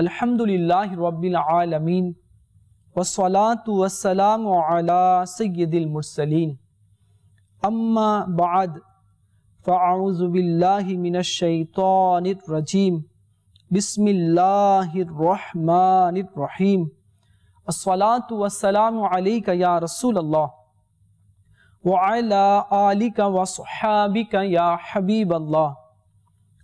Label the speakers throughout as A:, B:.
A: الحمد للہ رب على سید وسلام اما بعد فاعوذ باللہ من الشیطان الرجیم بسم اللہ الرحمن الرحیم الصلاة والسلام علیکہ یا رسول اللہ وعلا آلکہ وصحابکہ یا حبیب اللہ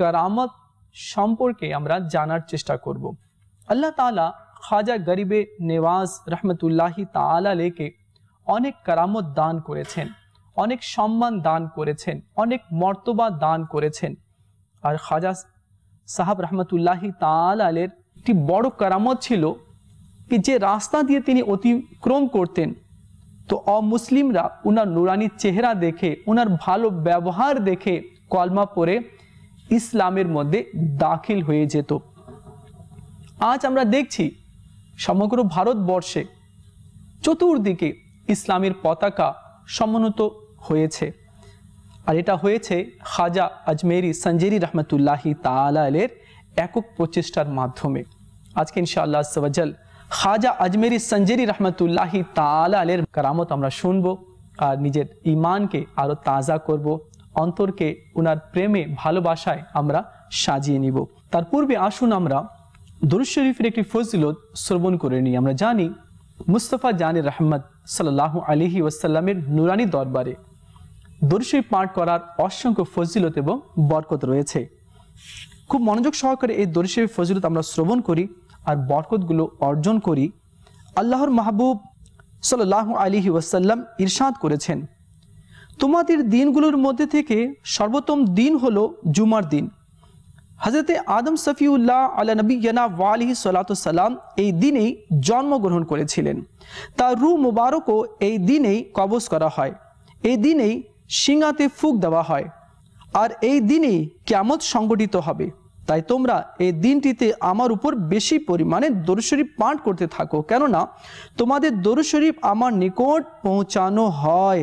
A: কারামত সম্পর্কে আমরা জানার চেষ্টা করব আল্লাহ তালা খাজা গরিবে নেওয়াজ রহমতুল্লাহি তালা লেকে অনেক কারামত দান করেছেন অনেক সম্মান দান করেছেন অনেক মর্তবা দান করেছেন আর খাজা সাহাব রহমতুল্লাহি তালের একটি বড় কারামত ছিল কি যে রাস্তা দিয়ে তিনি অতিক্রম করতেন তো অমুসলিমরা ওনার নুরানি চেহারা দেখে ওনার ভালো ব্যবহার দেখে কলমা পরে ইসলামের মধ্যে দাখিল হয়ে যেত আজ আমরা দেখছি সমগ্র ভারতবর্ষে চতুর্দিকে ইসলামের পতাকা সমুন্নত হয়েছে আর এটা হয়েছে খাজা আজমেরি সঞ্জেরি রহমতুল্লাহি তালের একক প্রচেষ্টার মাধ্যমে আজকে ইনশাআল্লাহ সওয়াজাল খাজা আজমেরি সঞ্জেরি রহমতুল্লাহি তালের কারামত আমরা শুনবো আর নিজের ইমানকে আরও তাজা করবো অন্তরকে ওনার প্রেমে ভালোবাসায় আমরা সাজিয়ে নিব তার পূর্বে আসুন আমরা দুরুজ শরীফের একটি ফজিলত শ্রবণ করে নিই আমরা জানি মুস্তফা জানের রহমদ সাল্লাহ আলিহি ওয়াসাল্লামের নুরানি দরবারে দুরুশরীফ পাঠ করার অসংখ্য ফজিলত এবং বরকত রয়েছে খুব মনোযোগ সহকারে এই দরিশের ফজিলত আমরা শ্রবণ করি আর বরকতগুলো অর্জন করি আল্লাহর মাহবুব সাল্লাহ আলিহি ওয়াসাল্লাম ইরশাদ করেছেন তোমাদের দিনগুলোর মধ্যে থেকে সর্বোত্তম দিন হলো জুমার দিন হজরতে আদম সফিউল্লাহ আলা নবীনা ওয়ালি সালাম এই দিনেই জন্মগ্রহণ করেছিলেন তার রু মুবারকও এই দিনেই কবজ করা হয় এই দিনেই শিঙাতে ফুক দেওয়া হয় আর এই দিনেই ক্যামত সংগঠিত হবে তাই তোমরা এই দিনটিতে আমার উপর বেশি পরিমাণে দরুশরীফ শরীফ পাঠ করতে থাকো কেননা তোমাদের দরুশরীফ শরীফ আমার নিকট পৌঁছানো হয়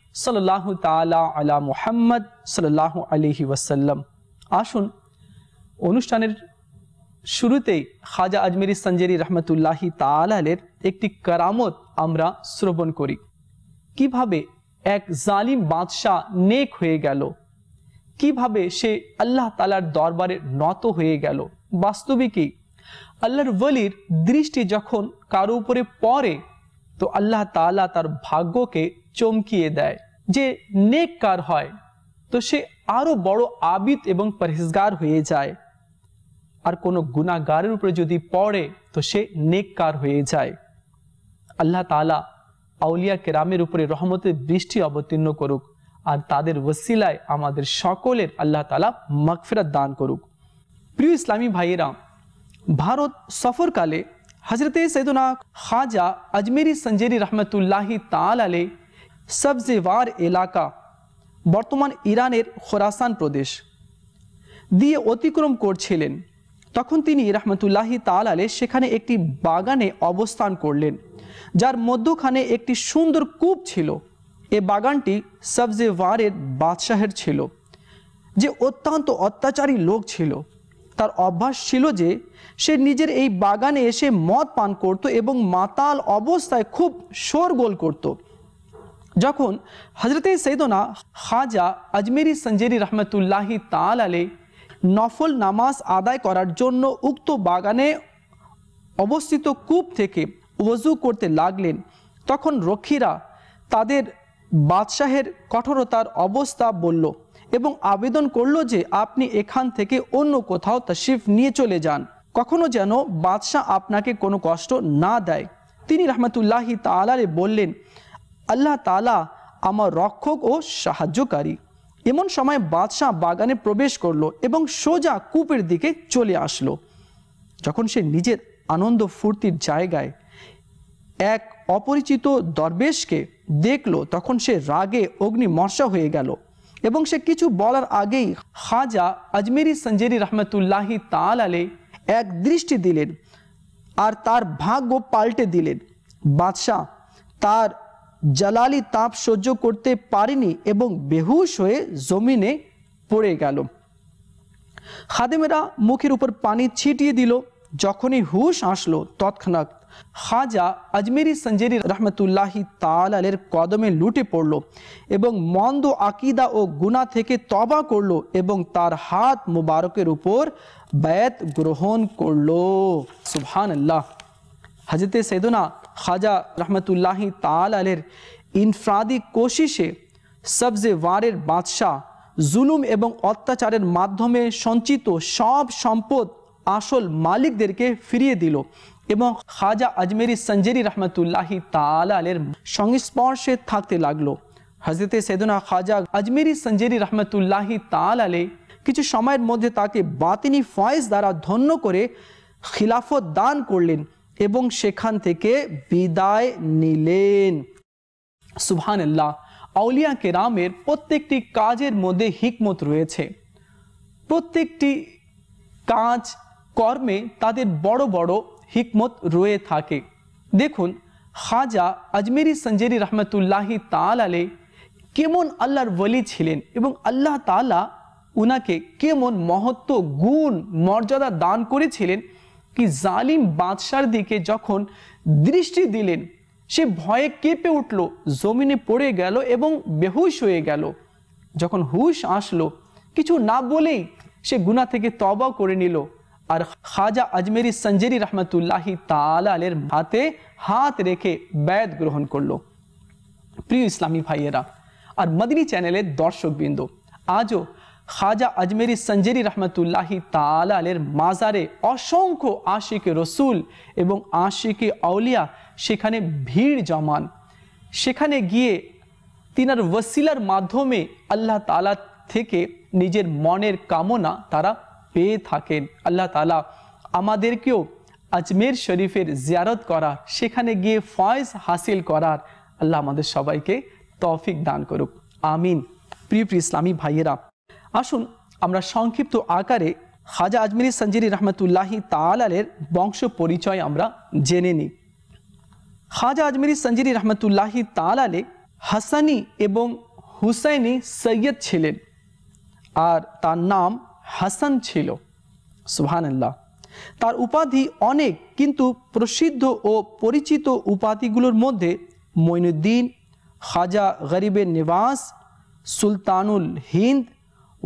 A: সাল্লাহ তালা আলা মুহাম্মদ সাল্লাহ আলিহি ওয়াসাল্লাম আসুন অনুষ্ঠানের শুরুতেই খাজা আজমেরি সঞ্জেরি রহমতুল্লাহি তালের একটি কারামত আমরা শ্রবণ করি কিভাবে এক জালিম বাদশাহ নেক হয়ে গেল কিভাবে সে আল্লাহ তালার দরবারে নত হয়ে গেল বাস্তবিকই আল্লাহর বলির দৃষ্টি যখন কারো উপরে পড়ে তো আল্লাহ তালা তার ভাগ্যকে চমকিয়ে দেয় যে নেক কার হয় তো সে আরো বড় আবিদ এবং পরহেজগার হয়ে যায় আর কোনো গুণাগারের উপরে যদি পড়ে তো সে নেক কার হয়ে যায় আল্লাহ তালা আউলিয়া কেরামের উপরে রহমতের বৃষ্টি অবতীর্ণ করুক আর তাদের ওসিলায় আমাদের সকলের আল্লাহ তালা মাগফেরাত দান করুক প্রিয় ইসলামী ভাইয়েরা ভারত সফরকালে हज़रत খাজা ख्वाजा अजमेरी संजेरी রহমতুল্লাহি তালে সবজেওয়ার এলাকা বর্তমান ইরানের খোরাসান প্রদেশ দিয়ে অতিক্রম করছিলেন তখন তিনি রহমতুল্লাহি আলে সেখানে একটি বাগানে অবস্থান করলেন যার মধ্যখানে একটি সুন্দর কূপ ছিল এ বাগানটি সবজেওয়ারের বাদশাহের ছিল যে অত্যন্ত অত্যাচারী লোক ছিল তার অভ্যাস ছিল যে সে নিজের এই বাগানে এসে মদ পান করত এবং মাতাল অবস্থায় খুব শোরগোল করত যখন হজরতে সৈদনা খাজা আজমেরি সঞ্জেরি রহমতুল্লাহি তাল আলে নফল নামাজ আদায় করার জন্য উক্ত বাগানে অবস্থিত কূপ থেকে ওযু করতে লাগলেন তখন রক্ষীরা তাদের বাদশাহের কঠোরতার অবস্থা বলল এবং আবেদন করল যে আপনি এখান থেকে অন্য কোথাও শিফ নিয়ে চলে যান কখনো যেন বাদশাহ আপনাকে কোনো কষ্ট না দেয় তিনি রহমতুল্লাহি তালারে বললেন আল্লাহ তালা আমার রক্ষক ও সাহায্যকারী এমন সময় বাদশাহ বাগানে প্রবেশ করলো এবং সোজা কূপের দিকে চলে আসলো যখন সে নিজের আনন্দ ফুর্তির জায়গায় এক অপরিচিত দরবেশকে দেখলো তখন সে রাগে অগ্নিমর্ষা হয়ে গেল এবং সে কিছু বলার আগেই খাজা আজমেরি সঞ্জেরি রহমতুল্লাহি তাল আলে এক দৃষ্টি দিলেন আর তার ভাগ্য পাল্টে দিলেন বাদশাহ তার জালালি তাপ সহ্য করতে পারেনি এবং বেহুশ হয়ে জমিনে পড়ে গেল খাদেমেরা মুখের উপর পানি ছিটিয়ে দিল যখনই হুশ আসলো তৎক্ষণাৎ হাজা আজমেরি সঞ্জেরি রহমতুল্লাহি তালের কদমে লুটে পড়ল এবং মন্দ আকিদা ও গুনা থেকে তবা করল এবং তার হাত মুবারকের উপর ব্যত গ্রহণ করল সুবহান আল্লাহ হজরতে সেদনা খাজা রহমতুল্লাহি আলের ইনফ্রাদি কোশিশে সবজে ওয়ারের বাদশাহ জুলুম এবং অত্যাচারের মাধ্যমে সঞ্চিত সব সম্পদ আসল মালিকদেরকে ফিরিয়ে দিল এবং খাজা আজমেরি সঞ্জেরি রহমতুল্লাহি তালের সংস্পর্শে থাকতে লাগলো হজরতে সেদনা খাজা আজমেরি সঞ্জেরি রহমতুল্লাহি আলে কিছু সময়ের মধ্যে তাকে বাতিনি ফয়েজ দ্বারা ধন্য করে খিলাফত দান করলেন এবং সেখান থেকে বিদায় নিলেন সুবহানাল্লাহ আউলিয়া কেরামের প্রত্যেকটি কাজের মধ্যে হিকমত রয়েছে প্রত্যেকটি কাজ কর্মে তাদের বড় বড় হিকমত রয়ে থাকে দেখুন খাজা আজমেরি সঞ্জেরি রহমতুল্লাহি তাল আলে কেমন আল্লাহর বলি ছিলেন এবং আল্লাহ তালা উনাকে কেমন মহত্ব গুণ মর্যাদা দান করেছিলেন কি জালিম বাদশার দিকে যখন দৃষ্টি দিলেন সে ভয়ে কেঁপে উঠল জমিনে পড়ে গেল এবং বেহুশ হয়ে গেল যখন হুশ আসলো কিছু না বলেই সে গুণা থেকে তবা করে নিল আর খাজা আজমেরি সঞ্জেরি রহমতুল্লাহি তালের হাতে হাত রেখে ব্যয়াত গ্রহণ করলো প্রিয় ইসলামী ভাইয়েরা আর মদিনী চ্যানেলের দর্শকবৃন্দ আজও খাজা আজমেরি সঞ্জেরি রহমতুল্লাহি তালের মাজারে অসংখ্য আশিকে রসুল এবং আশিকে আউলিয়া সেখানে ভিড় জমান সেখানে গিয়ে তিনার ওসিলার মাধ্যমে আল্লাহ তালা থেকে নিজের মনের কামনা তারা পেয়ে থাকেন আল্লাহ তালা আমাদেরকেও আজমের শরীফের জিয়ারত করা সেখানে গিয়ে ফয়েজ হাসিল করার আল্লাহ আমাদের সবাইকে তৌফিক দান করুক আমিন প্রিয় প্রিয় ইসলামী ভাইয়েরা আসুন আমরা সংক্ষিপ্ত আকারে খাজা আজমির সঞ্জিরি রহমতুল্লাহি তালের বংশ পরিচয় আমরা জেনে নিই খাজা আজমির সঞ্জিরি রহমতুল্লাহি তালালে হাসানি এবং হুসাইনি সৈয়দ ছিলেন আর তার নাম হাসান ছিল সুবহানাল্লাহ তার উপাধি অনেক কিন্তু প্রসিদ্ধ ও পরিচিত উপাধিগুলোর মধ্যে মইনুদ্দিন খাজা গরিবে নিবাস সুলতানুল হিন্দ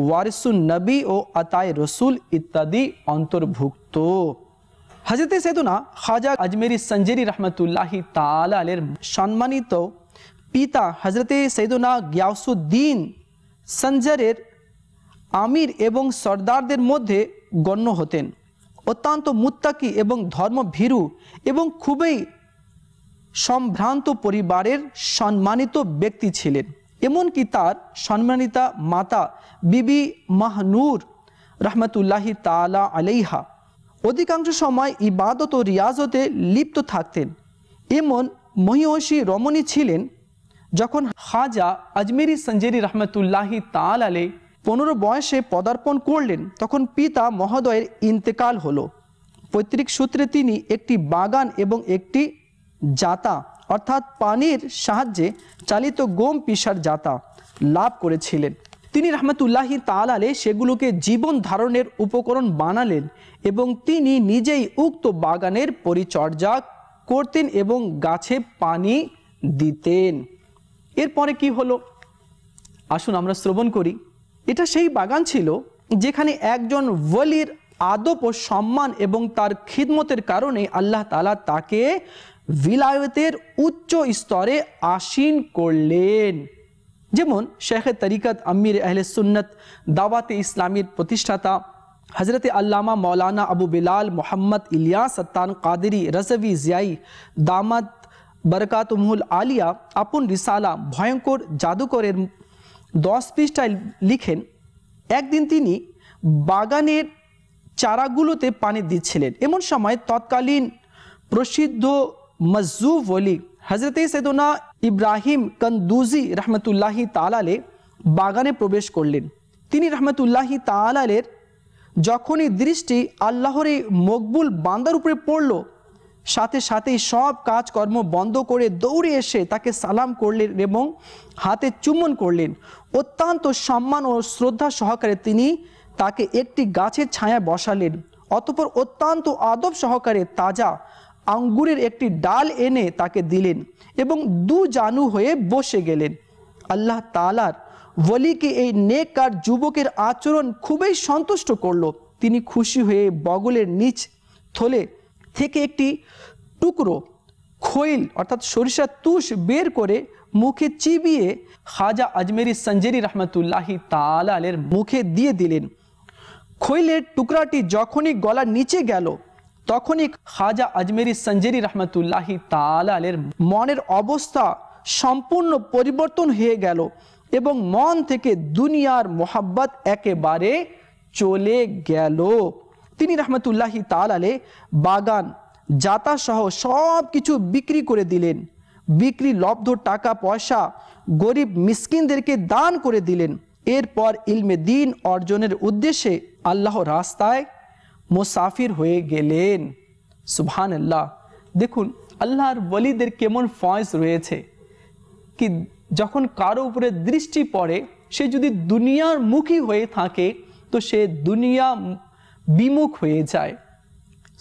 A: ওয়ারিসুল নবী ও আতায় রসুল ইত্যাদি অন্তর্ভুক্ত হাজরতে সেতুনা খাজা আজমেরি সঞ্জেরি রহমতুল্লাহি তালের সম্মানিত পিতা হজরতে সৈদুনা গিয়াসুদ্দিন সঞ্জারের আমির এবং সর্দারদের মধ্যে গণ্য হতেন অত্যন্ত মুত্তাকি এবং ধর্মভীরু এবং খুবই সম্ভ্রান্ত পরিবারের সম্মানিত ব্যক্তি ছিলেন এমনকি তার সম্মানিতা মাতা বিবি মাহনুর রহমতুল্লাহি তালা আলাইহা অধিকাংশ সময় ইবাদত ও রিয়াজতে লিপ্ত থাকতেন এমন মহিয়সী রমণী ছিলেন যখন হাজা আজমেরি সঞ্জেরি রহমতুল্লাহি তাল আলাই পনেরো বয়সে পদার্পণ করলেন তখন পিতা মহোদয়ের ইন্তেকাল হলো পৈতৃক সূত্রে তিনি একটি বাগান এবং একটি জাতা অর্থাৎ পানির সাহায্যে চালিত গোম পিসার জাতা লাভ করেছিলেন তিনি রহমতুল্লাহি তালালে সেগুলোকে জীবন ধারণের উপকরণ বানালেন এবং তিনি নিজেই উক্ত বাগানের পরিচর্যা করতেন এবং গাছে পানি দিতেন এরপরে কি হলো আসুন আমরা শ্রবণ করি এটা সেই বাগান ছিল যেখানে একজন ওলির আদব ও সম্মান এবং তার খিদমতের কারণে আল্লাহ তালা তাকে বিলায়তের উচ্চ স্তরে আসীন করলেন যেমন শেখ তরিকত আমির আহলে সুন্নত দাওয়াত ইসলামীর প্রতিষ্ঠাতা حضرت علامہ مولانا ابو بلال محمد الیاس ستان قادری رضوی زیائی دامت برکات العالیہ اپن رسالہ بھینکر جادوگر দশ পৃষ্ঠায় লিখেন একদিন তিনি বাগানের চারাগুলোতে পানি দিচ্ছিলেন এমন সময় তৎকালীন প্রসিদ্ধ মজুফ অলি হজরত সেদনা ইব্রাহিম কন্দুজি রহমতুল্লাহি তালালে বাগানে প্রবেশ করলেন তিনি রহমতুল্লাহি তালালের যখনই দৃষ্টি আল্লাহরে মকবুল বান্দার উপরে পড়ল সাথে সাথেই সব কাজকর্ম বন্ধ করে দৌড়ে এসে তাকে সালাম করলেন এবং হাতে চুম্বন করলেন অত্যন্ত সম্মান ও শ্রদ্ধা সহকারে তিনি তাকে একটি গাছের ছায়া বসালেন অতপর অত্যন্ত আদব সহকারে তাজা আঙ্গুরের একটি ডাল এনে তাকে দিলেন এবং দু জানু হয়ে বসে গেলেন আল্লাহ তালার বলিকে এই নেক আর যুবকের আচরণ খুবই সন্তুষ্ট করল তিনি খুশি হয়ে বগলের নিচ থলে থেকে একটি টুকরো খৈল অর্থাৎ সরিষা তুষ বের করে মুখে চিবিয়ে খাজা আজমেরি সঞ্জেরি রহমতুল্লাহি তালের মুখে দিয়ে দিলেন খৈলের টুকরাটি যখনই গলা নিচে গেল তখনই খাজা আজমেরি সঞ্জেরি রহমতুল্লাহি তালালের মনের অবস্থা সম্পূর্ণ পরিবর্তন হয়ে গেল এবং মন থেকে দুনিয়ার মোহাব্বত একেবারে চলে গেল তিনি রহমতুল্লাহি তালালে বাগান যাতাসহ সব কিছু বিক্রি করে দিলেন বিক্রি লব্ধ টাকা পয়সা গরিব মিসকিনদেরকে দান করে দিলেন এরপর ইলমে দিন অর্জনের উদ্দেশ্যে আল্লাহ রাস্তায় মোসাফির হয়ে গেলেন সুবহান আল্লাহ দেখুন আল্লাহর বলিদের কেমন ফয়স রয়েছে কি যখন কারো উপরে দৃষ্টি পড়ে সে যদি দুনিয়ার মুখী হয়ে থাকে তো সে দুনিয়া বিমুখ হয়ে যায়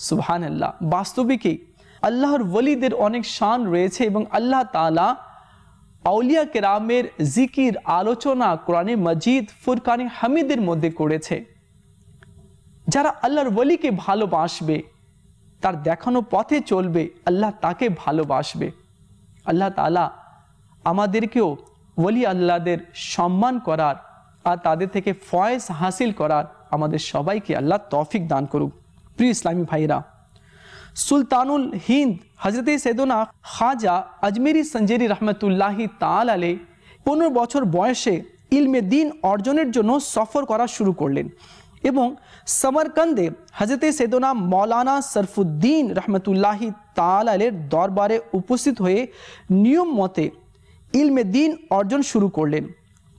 A: সুহান আল্লাহ বাস্তবিকেই আল্লাহর ওলিদের অনেক শান রয়েছে এবং আল্লাহ তালা আউলিয়া কেরামের জিকির আলোচনা কোরআনে মজিদ ফুরকানে হামিদের মধ্যে করেছে যারা আল্লাহর ওলিকে ভালোবাসবে তার দেখানো পথে চলবে আল্লাহ তাকে ভালোবাসবে আল্লাহ তালা আমাদেরকেও ওলি আল্লাহদের সম্মান করার আর তাদের থেকে ফয়েজ হাসিল করার আমাদের সবাইকে আল্লাহ তৌফিক দান করুক প্রিয় ইসলামী ভাইরা সুলতানুল হিন্দ হজরত সেদনা খাজা আজমেরি সঞ্জেরি রহমতুল্লাহি তাল আলে পনেরো বছর বয়সে ইলমে দিন অর্জনের জন্য সফর করা শুরু করলেন এবং সমরকন্দে হজরতে সেদনা মৌলানা সরফুদ্দিন রহমতুল্লাহি তাল আলের দরবারে উপস্থিত হয়ে নিয়ম মতে ইলমে দিন অর্জন শুরু করলেন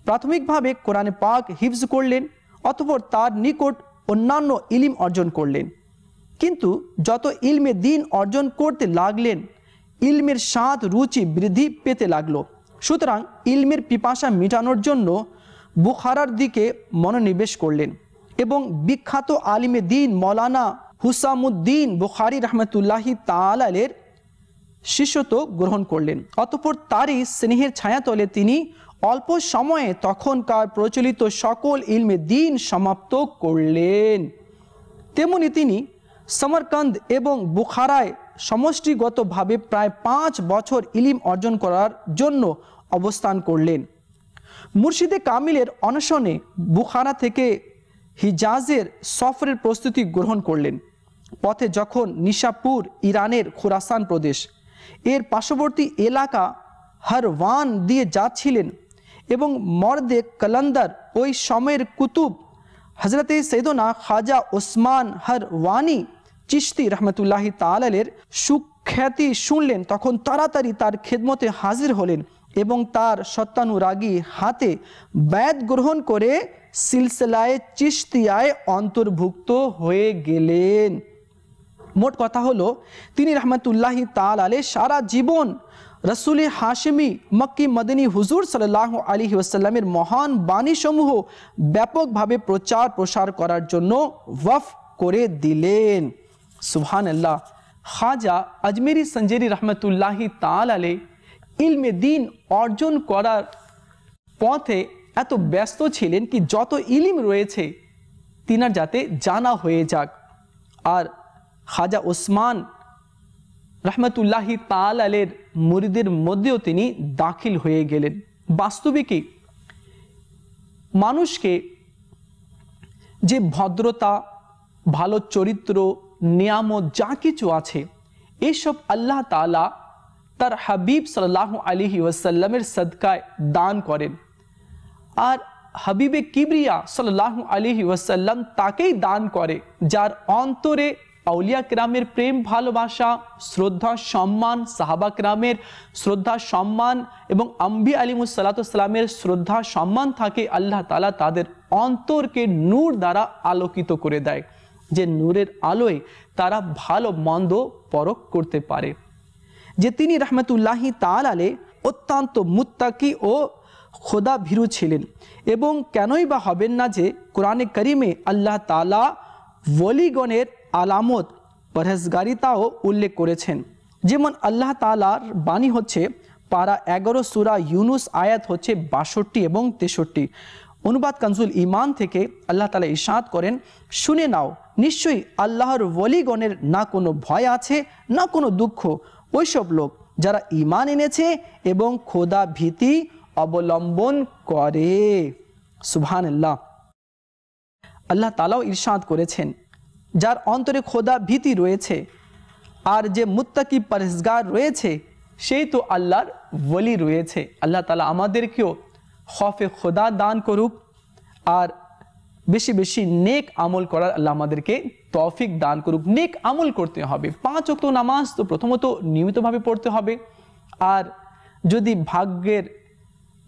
A: প্রাথমিকভাবে কোরআনে পাক হিফজ করলেন অতপর তার নিকট অন্যান্য ইলিম অর্জন করলেন কিন্তু যত ইলমে দিন অর্জন করতে লাগলেন ইলমের স্বাদ রুচি বৃদ্ধি পেতে লাগলো সুতরাং ইলমের পিপাসা মেটানোর জন্য বুখারার দিকে মনোনিবেশ করলেন এবং বিখ্যাত আলিমে দিন মৌলানা হুসামুদ্দিন বুখারি রহমতুল্লাহি তালের শিষ্যত্ব গ্রহণ করলেন অতপর তারই স্নেহের ছায়াতলে তিনি অল্প সময়ে তখনকার প্রচলিত সকল ইলমে দিন সমাপ্ত করলেন তেমনি তিনি সমরকন্দ এবং বুখারায় সমষ্টিগতভাবে প্রায় পাঁচ বছর ইলিম অর্জন করার জন্য অবস্থান করলেন মুর্শিদে কামিলের অনশনে বুখারা থেকে হিজাজের সফরের প্রস্তুতি গ্রহণ করলেন পথে যখন নিশাপুর ইরানের খুরাসান প্রদেশ এর পার্শ্ববর্তী এলাকা হরওয়ান দিয়ে যাচ্ছিলেন এবং মর্দে কলন্দর ওই সময়ের কুতুব হজরতে সৈদনা খাজা ওসমান হর ওয়ানি চিস্তি রহমতুল্লাহি তালের সুখ্যাতি শুনলেন তখন তাড়াতাড়ি তার খেদমতে হাজির হলেন এবং তার সত্যানুরাগী হাতে ব্যাদ গ্রহণ করে সিলসিলায় চিস্তিয়ায় অন্তর্ভুক্ত হয়ে গেলেন মোট কথা হলো তিনি রহমতুল্লাহি তাল আলে সারা জীবন রসুল হাশমি মক্কি মদিনী হুজুর সাল্লাহ আলী ওয়াসাল্লামের মহান বাণীসমূহ ব্যাপকভাবে প্রচার প্রসার করার জন্য ওয়ফ করে দিলেন সুবহান আল্লাহ খাজা আজমেরি সঞ্জেরি রহমতুল্লাহি তাল আলে ইলমে দিন অর্জন করার পথে এত ব্যস্ত ছিলেন কি যত ইলিম রয়েছে তিনার যাতে জানা হয়ে যাক আর খাজা ওসমান রহমতুল্লাহি তাল আলের মুরিদের মধ্যেও তিনি দাখিল হয়ে গেলেন বাস্তবিকই মানুষকে যে ভদ্রতা ভালো চরিত্র নিয়ামত যা কিছু আছে এসব আল্লাহ তালা তার হাবিব সাল্লাহ আলিহি ওয়াসাল্লামের সদকায় দান করেন আর হাবিবে কিবরিয়া সাল্লাহ আলি ওয়াসাল্লাম তাকেই দান করে যার অন্তরে আউলিয়া ক্রামের প্রেম ভালোবাসা শ্রদ্ধা সম্মান সাহাবা ক্রামের শ্রদ্ধা সম্মান এবং আম্বি আলিমুসাল্লাতামের শ্রদ্ধা সম্মান থাকে আল্লাহ তালা তাদের অন্তরকে নূর দ্বারা আলোকিত করে দেয় যে নূরের আলোয় তারা ভালো মন্দ পরক করতে পারে যে তিনি রহমতুল্লাহি তাল আলে অত্যন্ত মুত্তাকি ও খোদা ভীরু ছিলেন এবং কেনই বা হবেন না যে কোরআনে করিমে আল্লাহ তালা বলিগণের আলামত পরহেজগারিতাও উল্লেখ করেছেন যেমন আল্লাহ তালার বাণী হচ্ছে পারা এগারো সুরা ইউনুস আয়াত হচ্ছে বাষট্টি এবং তেষট্টি অনুবাদ কানজুল ইমান থেকে আল্লাহ তালা ইশাদ করেন শুনে নাও নিশ্চয়ই আল্লাহর বলিগণের না কোনো ভয় আছে না কোনো দুঃখ ওইসব লোক যারা ইমান এনেছে এবং খোদা ভীতি অবলম্বন করে সুবহান আল্লাহ আল্লাহ তালাও ইরশাদ করেছেন যার অন্তরে খোদা ভীতি রয়েছে আর যে মুত্তাকি পরেজগার রয়েছে সেই তো আল্লাহর বলি রয়েছে আল্লাহ তালা আমাদেরকেও খফে খোদা দান করুক আর বেশি বেশি নেক আমল করার আল্লাহ আমাদেরকে তফিক দান করুক নেক আমল করতে হবে পাঁচ অক্ত নামাজ তো প্রথমত নিয়মিতভাবে পড়তে হবে আর যদি ভাগ্যের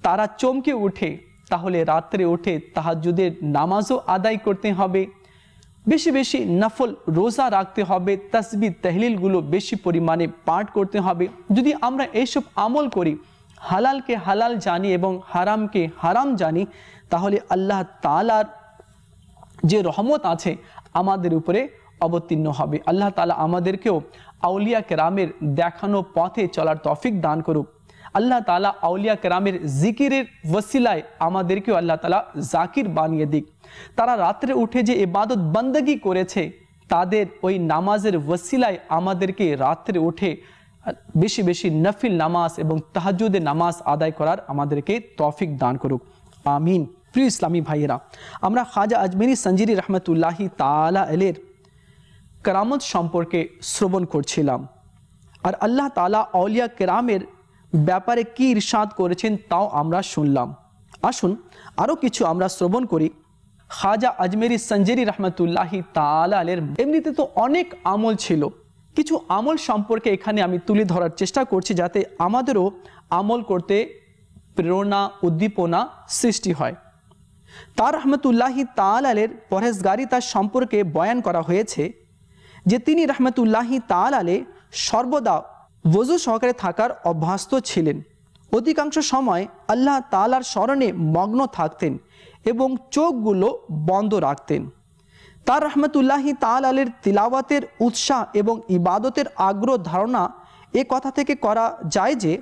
A: তারা চমকে উঠে তাহলে রাত্রে উঠে তাহাজুদের নামাজও আদায় করতে হবে বেশি বেশি নফল রোজা রাখতে হবে তসবি তহলিলগুলো বেশি পরিমাণে পাঠ করতে হবে যদি আমরা এইসব আমল করি হালালকে হালাল জানি এবং হারামকে হারাম জানি তাহলে আল্লাহ তালার যে রহমত আছে আমাদের উপরে অবতীর্ণ হবে আল্লাহ তালা আমাদেরকেও আউলিয়া কেরামের দেখানো পথে চলার তফিক দান করুক আল্লাহ তালা আউলিয়া কেরামের জিকিরের ওসিলায় আমাদেরকেও আল্লাহ তালা জাকির বানিয়ে দিক তারা রাত্রে উঠে যে ইবাদত বন্দগি করেছে তাদের ওই নামাজের ওসিলায় আমাদেরকে রাত্রে উঠে বেশি বেশি নফিল নামাজ এবং তাহাজুদে নামাজ আদায় করার আমাদেরকে তফিক দান করুক আমিন প্রিয় ইসলামী ভাইয়েরা আমরা খাজা আজমেরি সঞ্জিরি রহমতুল্লাহি তালা এলের কেরামত সম্পর্কে শ্রবণ করছিলাম আর আল্লাহ তালা আউলিয়া কেরামের ব্যাপারে কি ইরশাদ করেছেন তাও আমরা শুনলাম আসুন আরও কিছু আমরা শ্রবণ করি খাজা আজমেরি সঞ্জেরি রহমতুল্লাহি তালালের এমনিতে তো অনেক আমল ছিল কিছু আমল সম্পর্কে এখানে আমি তুলে ধরার চেষ্টা করছি যাতে আমাদেরও আমল করতে প্রেরণা উদ্দীপনা সৃষ্টি হয় তার রহমতুল্লাহি তালালের তার সম্পর্কে বয়ান করা হয়েছে যে তিনি রহমতুল্লাহি তালালে সর্বদা ওজু সহকারে থাকার অভ্যস্ত ছিলেন অধিকাংশ সময় আল্লাহ তালার স্মরণে মগ্ন থাকতেন এবং চোখগুলো বন্ধ রাখতেন তার রহমতুল্লাহি তাল আলের তিলাওয়াতের উৎসাহ এবং ইবাদতের আগ্রহ ধারণা এ কথা থেকে করা যায় যে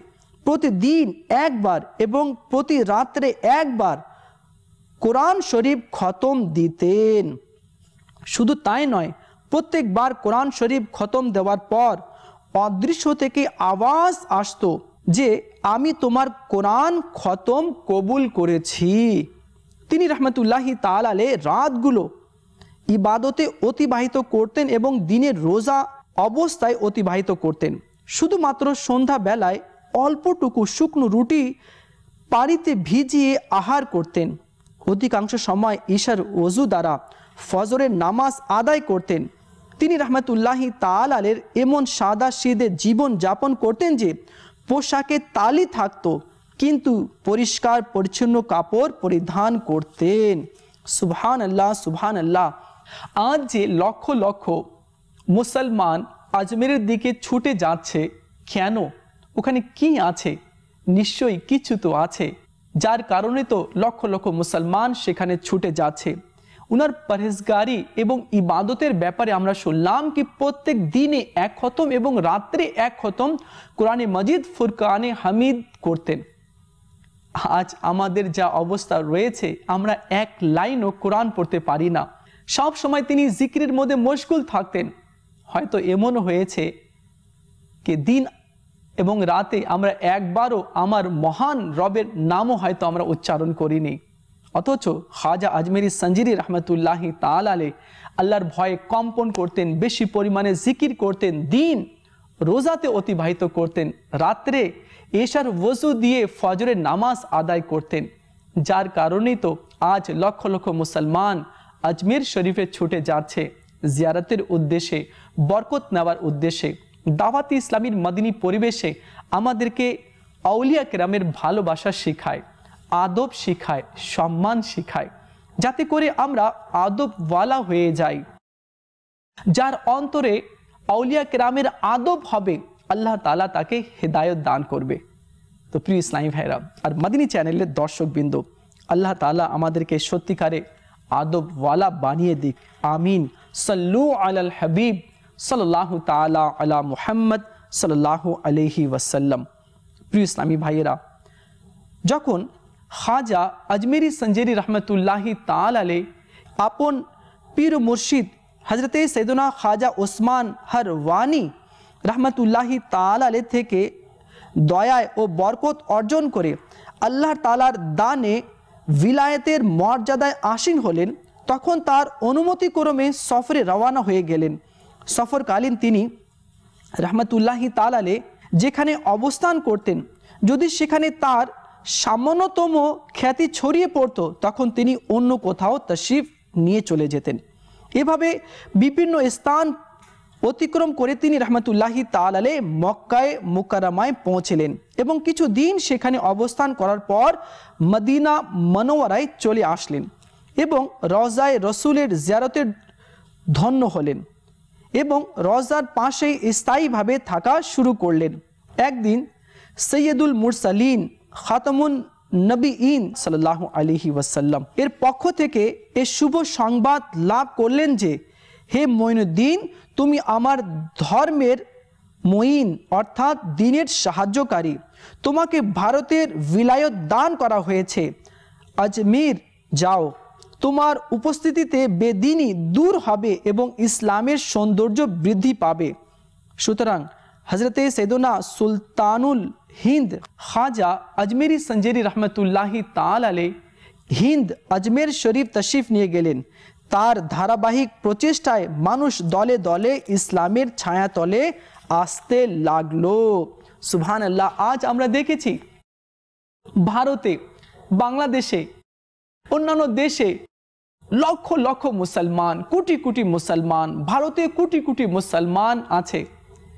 A: প্রতিদিন একবার এবং প্রতি রাত্রে একবার কোরআন শরীফ খতম দিতেন শুধু তাই নয় প্রত্যেকবার কোরআন শরীফ খতম দেওয়ার পর অদৃশ্য থেকে আওয়াজ আসতো যে আমি তোমার কোরআন খতম কবুল করেছি তিনি রহমতুল্লাহি তালালে রাতগুলো ইবাদতে অতিবাহিত করতেন এবং দিনে রোজা অবস্থায় অতিবাহিত করতেন শুধুমাত্র সন্ধ্যাবেলায় অল্পটুকু শুকনো রুটি পানিতে ভিজিয়ে আহার করতেন অধিকাংশ সময় ঈশার অজু দ্বারা ফজরের নামাজ আদায় করতেন তিনি রহমতুল্লাহি তাল আলের এমন সাদা সিদে জীবন যাপন করতেন যে পোশাকে তালি থাকতো কিন্তু পরিষ্কার পরিচ্ছন্ন কাপড় পরিধান করতেন সুবহান আল্লাহ সুবহান আল্লাহ আজ যে লক্ষ লক্ষ মুসলমান আজমেরের দিকে ছুটে যাচ্ছে কেন ওখানে কি আছে নিশ্চয়ই কিছু তো আছে যার কারণে তো লক্ষ লক্ষ মুসলমান সেখানে ছুটে যাচ্ছে উনার পরহেজগারি এবং ইবাদতের ব্যাপারে আমরা শুনলাম কি প্রত্যেক দিনে এক খতম এবং রাত্রে এক খতম কোরআনে মজিদ ফুরকানে হামিদ করতেন আজ আমাদের যা অবস্থা রয়েছে আমরা এক লাইনও কোরআন পড়তে পারি না সব সময় তিনি জিক্রির মধ্যে মশগুল থাকতেন হয়তো এমনও হয়েছে কি দিন এবং রাতে আমরা একবারও আমার মহান রবের নামও হয়তো আমরা উচ্চারণ করিনি অথচ খাজা আজমেরি সঞ্জিরি রহমতুল্লাহি তাল আলে আল্লাহর ভয়ে কম্পন করতেন বেশি পরিমাণে জিকির করতেন দিন রোজাতে অতিবাহিত করতেন রাত্রে এশার ওজু দিয়ে ফজরের নামাজ আদায় করতেন যার কারণেই তো আজ লক্ষ লক্ষ মুসলমান আজমের শরীফে ছুটে যাচ্ছে জিয়ারতের উদ্দেশ্যে বরকত নেওয়ার উদ্দেশ্যে দাওয়াতি ইসলামীর মদিনী পরিবেশে আমাদেরকে আউলিয়া কেরামের ভালোবাসা শেখায় আদব শিখায় সম্মান শিখায় যাতে করে আমরা আদবওয়ালা হয়ে যাই যার অন্তরে আউলিয়া কেরামের আদব হবে আল্লাহ তালা তাকে হেদায়ত দান করবে তো প্রিয় ইসলামী ভাইরা আর মাদিনী চ্যানেলের দর্শক দর্শকবৃন্দ আল্লাহ তালা আমাদেরকে সত্যিকারে আদবওয়ালা বানিয়ে দিক আমিন সাল্লু আলাল হাবিব সাল্লাহ তালা আলা মুহাম্মদ সাল্লাহ আলহি ওয়াসাল্লাম প্রিয় ইসলামী ভাইয়েরা যখন خواجہ اجمیری سنجیری رحمت اللہ تعالی علیہ اپن پیر مرشید حضرت سیدنا عثمان ہروانی رحمت اللہ تعالی علیہ تھے کہ برکت ارجن تالارتر مریادائے تخت انمے سفرے روانہ ہو گلین سفرکلین ابستان کرتین جدید সামান্যতম খ্যাতি ছড়িয়ে পড়ত তখন তিনি অন্য কোথাও তশরিফ নিয়ে চলে যেতেন এভাবে বিভিন্ন স্থান অতিক্রম করে তিনি রহমতুল্লাহি তালালে মক্কায় মুকারামায় পৌঁছলেন এবং কিছু দিন সেখানে অবস্থান করার পর মদিনা মনোয়ারায় চলে আসলেন এবং রজায় রসুলের জিয়ারতের ধন্য হলেন এবং রজার পাশে স্থায়ীভাবে থাকা শুরু করলেন একদিন সৈয়দুল মুরসালিন খাতামুন নবী ইন সাল্লাহ আলিহি ওয়াসাল্লাম এর পক্ষ থেকে এ শুভ সংবাদ লাভ করলেন যে হে মইনুদ্দিন তুমি আমার ধর্মের মঈন অর্থাৎ দিনের সাহায্যকারী তোমাকে ভারতের বিলায়ত দান করা হয়েছে আজমির যাও তোমার উপস্থিতিতে বেদিনী দূর হবে এবং ইসলামের সৌন্দর্য বৃদ্ধি পাবে সুতরাং হজরতে সেদনা সুলতানুল হিন্দ খাজা আজমেরি সঞ্জেরি রহমতুল্লাহি আলে হিন্দ আজমের শরীফ তশিফ নিয়ে গেলেন তার ধারাবাহিক প্রচেষ্টায় মানুষ দলে দলে ইসলামের ছায়াতলে আসতে লাগলো সুবহান আল্লাহ আজ আমরা দেখেছি ভারতে বাংলাদেশে অন্যান্য দেশে লক্ষ লক্ষ মুসলমান কোটি কোটি মুসলমান ভারতে কোটি কোটি মুসলমান আছে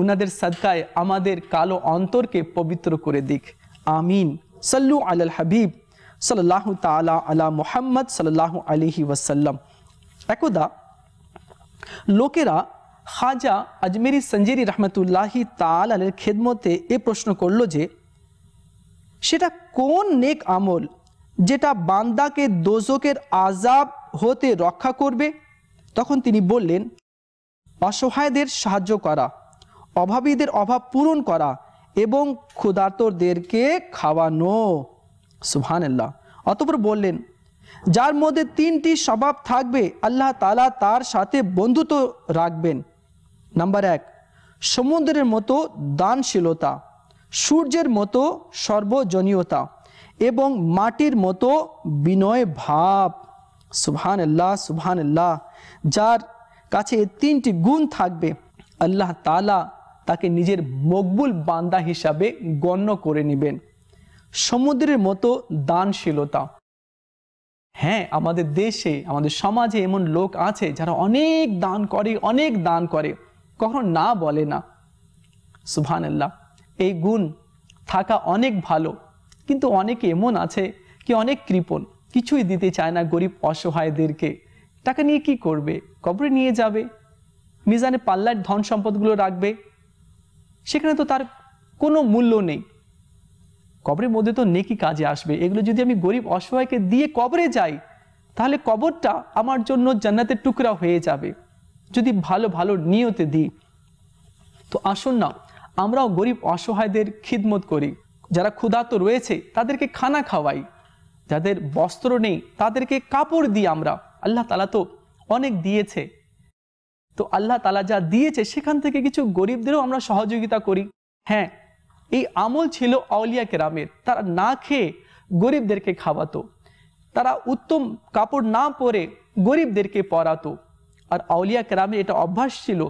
A: উনাদের সদকায় আমাদের কালো অন্তরকে পবিত্র করে দিক আমিন সাল্লু আলাল হাবিব সাল্লাহ তালা আলা মোহাম্মদ সাল্লাহ আলিহি ওয়াসাল্লাম একদা লোকেরা খাজা আজমেরি সঞ্জেরি রহমতুল্লাহি তাল আলের খেদমতে এ প্রশ্ন করল যে সেটা কোন নেক আমল যেটা বান্দাকে দোজকের আজাব হতে রক্ষা করবে তখন তিনি বললেন অসহায়দের সাহায্য করা অভাবীদের অভাব পূরণ করা এবং ক্ষুধার্তদেরকে খাওয়ানো সুহানাল্লাহ অতপর বললেন যার মধ্যে তিনটি স্বভাব থাকবে আল্লাহ তালা তার সাথে বন্ধুত্ব রাখবেন নাম্বার এক সমুদ্রের মতো দানশীলতা সূর্যের মতো সর্বজনীয়তা এবং মাটির মতো বিনয় ভাব সুবহান আল্লাহ আল্লাহ যার কাছে তিনটি গুণ থাকবে আল্লাহ তালা তাকে নিজের মকবুল বান্দা হিসাবে গণ্য করে নেবেন সমুদ্রের মতো দানশীলতা হ্যাঁ আমাদের দেশে আমাদের সমাজে এমন লোক আছে যারা অনেক দান করে অনেক দান করে কখনো না বলে না সুভান আল্লাহ এই গুণ থাকা অনেক ভালো কিন্তু অনেকে এমন আছে কি অনেক কৃপণ কিছুই দিতে চায় না গরিব অসহায়দেরকে টাকা নিয়ে কি করবে কবরে নিয়ে যাবে মিজানে পাল্লার ধন সম্পদগুলো রাখবে সেখানে তো তার কোনো মূল্য নেই কবরের মধ্যে তো নেকি কাজে আসবে এগুলো যদি আমি গরিব অসহায়কে দিয়ে কবরে যাই তাহলে কবরটা আমার জন্য জান্নাতের টুকরা হয়ে যাবে যদি ভালো ভালো নিয়তে দিই তো আসুন না আমরাও গরিব অসহায়দের খিদমত করি যারা ক্ষুধাত রয়েছে তাদেরকে খানা খাওয়াই যাদের বস্ত্র নেই তাদেরকে কাপড় দিই আমরা আল্লাহ তালা তো অনেক দিয়েছে তো আল্লাহ তালা যা দিয়েছে সেখান থেকে কিছু গরিবদেরও আমরা সহযোগিতা করি হ্যাঁ এই আমল ছিল অলিয়া কেরামের তারা না খেয়ে গরিবদেরকে খাওয়াতো তারা উত্তম কাপড় না পরে গরিবদেরকে পরাতো আর আউলিয়া কেরামের এটা অভ্যাস ছিল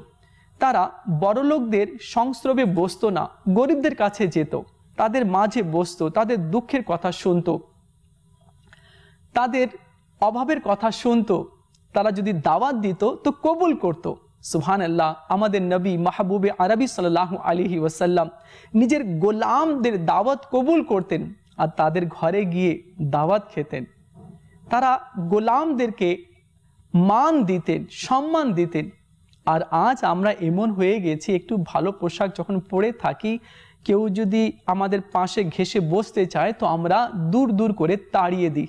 A: তারা বড়লোকদের সংস্রবে বসতো না গরিবদের কাছে যেত তাদের মাঝে বসতো তাদের দুঃখের কথা শুনত তাদের অভাবের কথা শুনতো তারা যদি দাওয়াত দিত তো কবুল করত সুহান আল্লাহ আমাদের নবী মাহবুবে আরবি সাল্লাহ আলিহি ওসাল্লাম নিজের গোলামদের দাওয়াত কবুল করতেন আর তাদের ঘরে গিয়ে দাওয়াত খেতেন তারা গোলামদেরকে মান দিতেন সম্মান দিতেন আর আজ আমরা এমন হয়ে গেছি একটু ভালো পোশাক যখন পরে থাকি কেউ যদি আমাদের পাশে ঘেসে বসতে চায় তো আমরা দূর দূর করে তাড়িয়ে দিই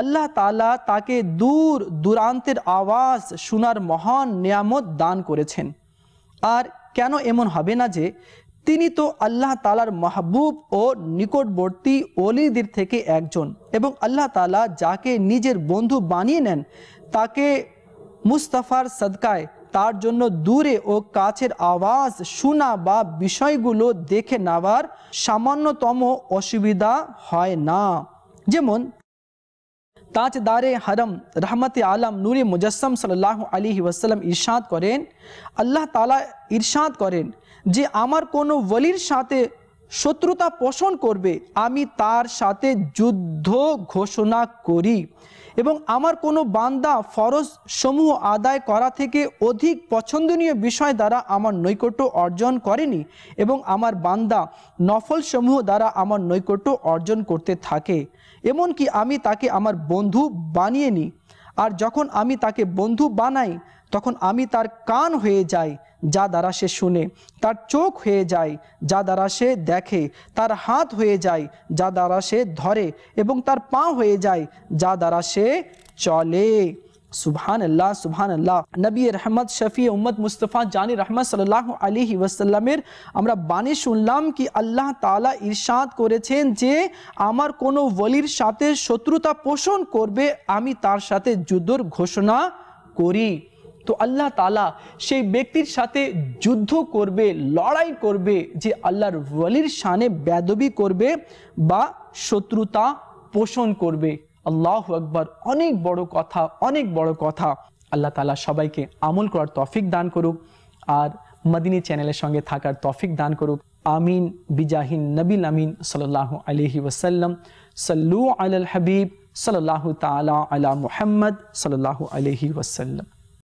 A: আল্লাহ তালা তাকে দূর দূরান্তের আওয়াজ শোনার মহান নিয়ামত দান করেছেন আর কেন এমন হবে না যে তিনি তো আল্লাহ তালার মাহবুব ও নিকটবর্তী অলিদের থেকে একজন এবং আল্লাহ তালা যাকে নিজের বন্ধু বানিয়ে নেন তাকে মুস্তাফার সদকায় তার জন্য দূরে ও কাছের আওয়াজ শোনা বা বিষয়গুলো দেখে নেওয়ার সামান্যতম অসুবিধা হয় না যেমন তাজদারে হরম রহমত আলম নূরে মুজসম সাল্লাহ আলী ওয়াসাল্লাম ইরশাদ করেন আল্লাহ তালা ইরশাদ করেন যে আমার কোনো ওলির সাথে শত্রুতা পোষণ করবে আমি তার সাথে যুদ্ধ ঘোষণা করি এবং আমার কোনো বান্দা ফরজ সমূহ আদায় করা থেকে অধিক পছন্দনীয় বিষয় দ্বারা আমার নৈকট্য অর্জন করেনি এবং আমার বান্দা নফল সমূহ দ্বারা আমার নৈকট্য অর্জন করতে থাকে এমনকি আমি তাকে আমার বন্ধু বানিয়ে নিই আর যখন আমি তাকে বন্ধু বানাই তখন আমি তার কান হয়ে যাই যা দ্বারা সে শুনে তার চোখ হয়ে যায় যা দ্বারা সে দেখে তার হাত হয়ে যায় যা দ্বারা সে ধরে এবং তার পা হয়ে যায় যা দ্বারা সে চলে সুবহান আল্লাহ সুবহান আল্লাহ নবী রহমত শফি উম্মদ মুস্তফা জানি রহমত সাল্লাহ আলী ওয়াসাল্লামের আমরা বাণী শুনলাম কি আল্লাহ তালা ইরশাদ করেছেন যে আমার কোনো বলির সাথে শত্রুতা পোষণ করবে আমি তার সাথে যুদ্ধর ঘোষণা করি তো আল্লাহ তালা সেই ব্যক্তির সাথে যুদ্ধ করবে লড়াই করবে যে আল্লাহর ওয়ালির শানে ব্যাদবি করবে বা শত্রুতা পোষণ করবে আল্লাহ আকবর অনেক বড় কথা অনেক বড় কথা আল্লাহ তালা সবাইকে আমল করার তফিক দান করুক আর মদিনী চ্যানেলের সঙ্গে থাকার তফিক দান করুক আমিন বিজাহিন নবীল আমিন সাল্লাহ আলহি ওসাল্লাম সাল্লু আল হাবিব সাল্লাহ তালা আলা মুহাম্মদ সাল্লাহ আলহি ওসাল্লাম